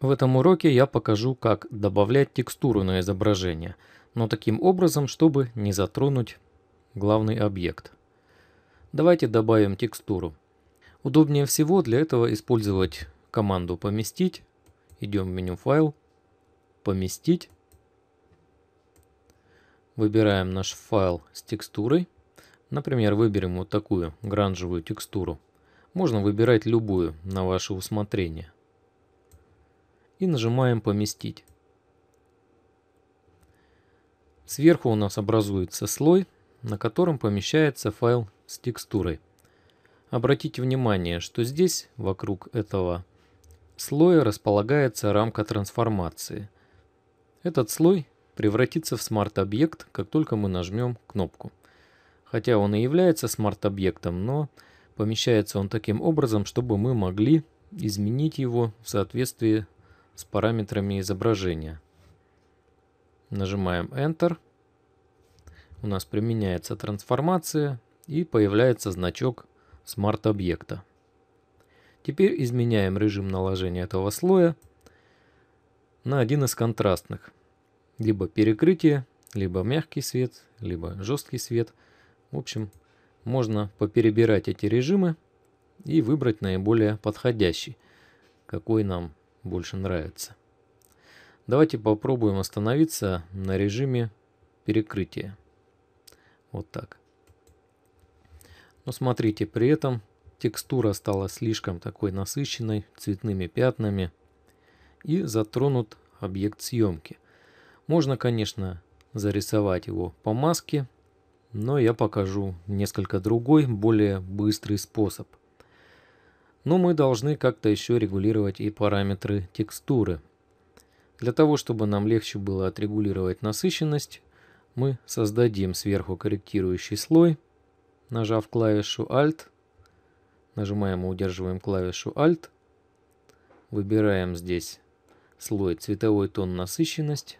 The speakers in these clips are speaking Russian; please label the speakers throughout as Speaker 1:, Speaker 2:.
Speaker 1: В этом уроке я покажу, как добавлять текстуру на изображение, но таким образом, чтобы не затронуть главный объект. Давайте добавим текстуру. Удобнее всего для этого использовать команду «Поместить». Идем в меню «Файл», «Поместить». Выбираем наш файл с текстурой. Например, выберем вот такую гранжевую текстуру. Можно выбирать любую на ваше усмотрение и нажимаем «Поместить». Сверху у нас образуется слой, на котором помещается файл с текстурой. Обратите внимание, что здесь, вокруг этого слоя, располагается рамка трансформации. Этот слой превратится в смарт-объект, как только мы нажмем кнопку. Хотя он и является смарт-объектом, но помещается он таким образом, чтобы мы могли изменить его в соответствии с параметрами изображения. Нажимаем Enter. У нас применяется трансформация и появляется значок Smart объекта Теперь изменяем режим наложения этого слоя на один из контрастных. Либо перекрытие, либо мягкий свет, либо жесткий свет. В общем, можно поперебирать эти режимы и выбрать наиболее подходящий, какой нам больше нравится. Давайте попробуем остановиться на режиме перекрытия. Вот так. Но смотрите, при этом текстура стала слишком такой насыщенной, цветными пятнами и затронут объект съемки. Можно, конечно, зарисовать его по маске, но я покажу несколько другой, более быстрый способ но мы должны как-то еще регулировать и параметры текстуры. Для того, чтобы нам легче было отрегулировать насыщенность, мы создадим сверху корректирующий слой, нажав клавишу Alt, нажимаем и удерживаем клавишу Alt, выбираем здесь слой цветовой тон насыщенность,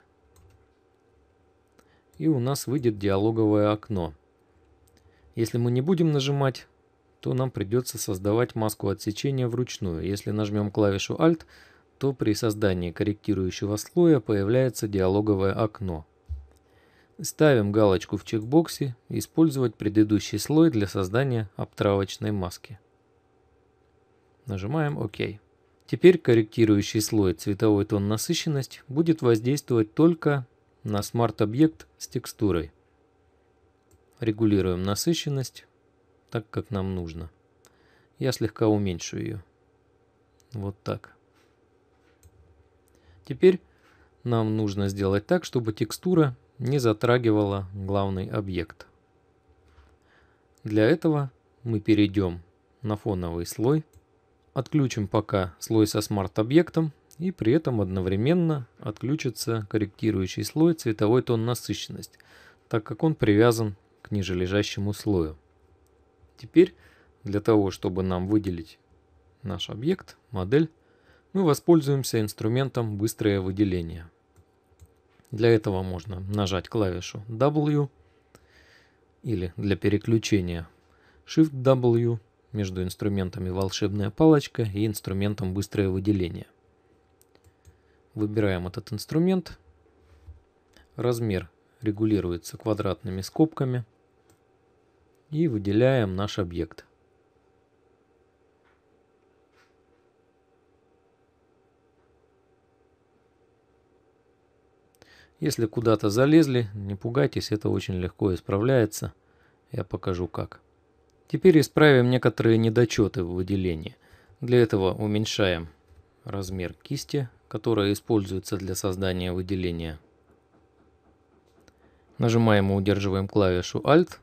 Speaker 1: и у нас выйдет диалоговое окно. Если мы не будем нажимать то нам придется создавать маску отсечения вручную. Если нажмем клавишу Alt, то при создании корректирующего слоя появляется диалоговое окно. Ставим галочку в чекбоксе «Использовать предыдущий слой для создания обтравочной маски». Нажимаем ОК. Теперь корректирующий слой «Цветовой тон насыщенность» будет воздействовать только на смарт-объект с текстурой. Регулируем насыщенность так, как нам нужно. Я слегка уменьшу ее. Вот так. Теперь нам нужно сделать так, чтобы текстура не затрагивала главный объект. Для этого мы перейдем на фоновый слой, отключим пока слой со смарт-объектом и при этом одновременно отключится корректирующий слой цветовой тон насыщенность, так как он привязан к нижележащему слою. Теперь для того, чтобы нам выделить наш объект, модель, мы воспользуемся инструментом «Быстрое выделение». Для этого можно нажать клавишу W или для переключения Shift W между инструментами «Волшебная палочка» и инструментом «Быстрое выделение». Выбираем этот инструмент. Размер регулируется квадратными скобками – и выделяем наш объект. Если куда-то залезли, не пугайтесь, это очень легко исправляется. Я покажу как. Теперь исправим некоторые недочеты в выделении. Для этого уменьшаем размер кисти, которая используется для создания выделения. Нажимаем и удерживаем клавишу Alt –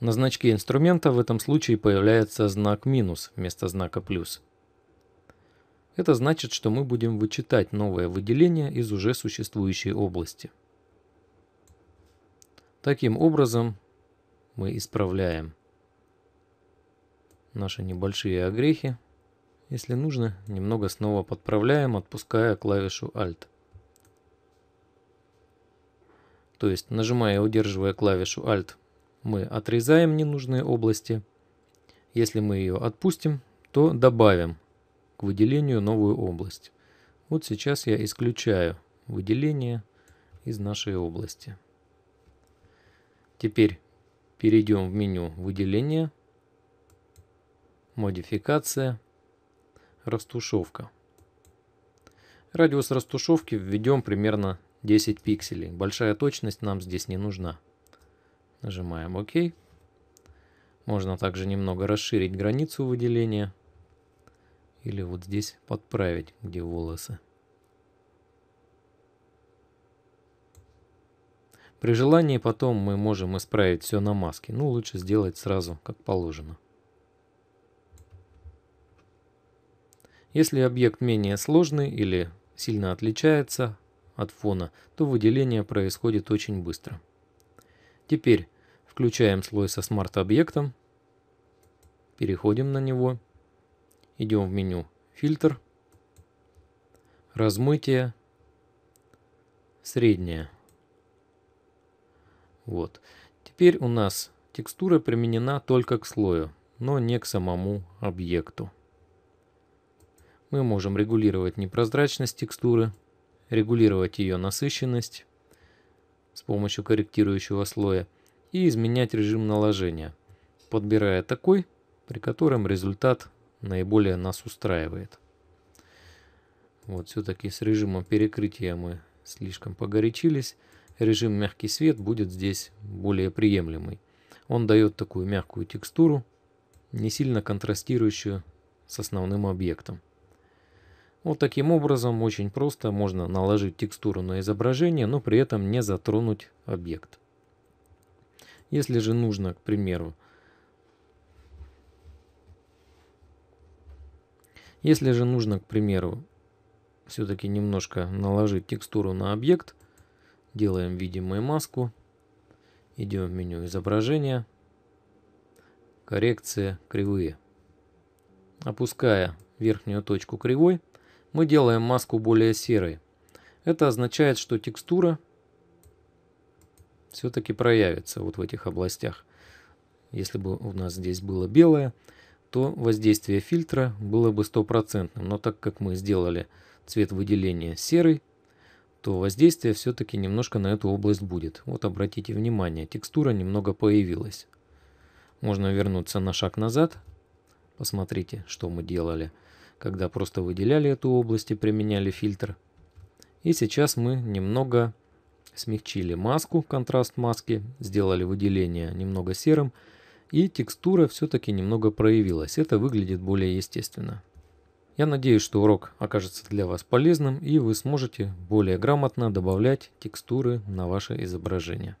Speaker 1: на значке инструмента в этом случае появляется знак минус вместо знака плюс. Это значит, что мы будем вычитать новое выделение из уже существующей области. Таким образом мы исправляем наши небольшие огрехи. Если нужно, немного снова подправляем, отпуская клавишу Alt. То есть, нажимая и удерживая клавишу Alt, мы отрезаем ненужные области. Если мы ее отпустим, то добавим к выделению новую область. Вот сейчас я исключаю выделение из нашей области. Теперь перейдем в меню выделения, «Модификация», «Растушевка». Радиус растушевки введем примерно 10 пикселей. Большая точность нам здесь не нужна. Нажимаем ОК. Можно также немного расширить границу выделения. Или вот здесь подправить, где волосы. При желании потом мы можем исправить все на маске. Ну, лучше сделать сразу, как положено. Если объект менее сложный или сильно отличается от фона, то выделение происходит очень быстро. Теперь Включаем слой со смарт-объектом, переходим на него, идем в меню «Фильтр», «Размытие», «Среднее». Вот. Теперь у нас текстура применена только к слою, но не к самому объекту. Мы можем регулировать непрозрачность текстуры, регулировать ее насыщенность с помощью корректирующего слоя – и изменять режим наложения, подбирая такой, при котором результат наиболее нас устраивает. Вот все-таки с режимом перекрытия мы слишком погорячились. Режим мягкий свет будет здесь более приемлемый. Он дает такую мягкую текстуру, не сильно контрастирующую с основным объектом. Вот таким образом очень просто можно наложить текстуру на изображение, но при этом не затронуть объект. Если же нужно, к примеру, если же нужно, к примеру, все-таки немножко наложить текстуру на объект, делаем видимую маску, идем в меню изображения, коррекция кривые. Опуская верхнюю точку кривой, мы делаем маску более серой. Это означает, что текстура все-таки проявится вот в этих областях. Если бы у нас здесь было белое, то воздействие фильтра было бы стопроцентным. Но так как мы сделали цвет выделения серый, то воздействие все-таки немножко на эту область будет. Вот обратите внимание, текстура немного появилась. Можно вернуться на шаг назад. Посмотрите, что мы делали, когда просто выделяли эту область и применяли фильтр. И сейчас мы немного смягчили маску, контраст маски, сделали выделение немного серым, и текстура все-таки немного проявилась. Это выглядит более естественно. Я надеюсь, что урок окажется для вас полезным и вы сможете более грамотно добавлять текстуры на ваше изображение.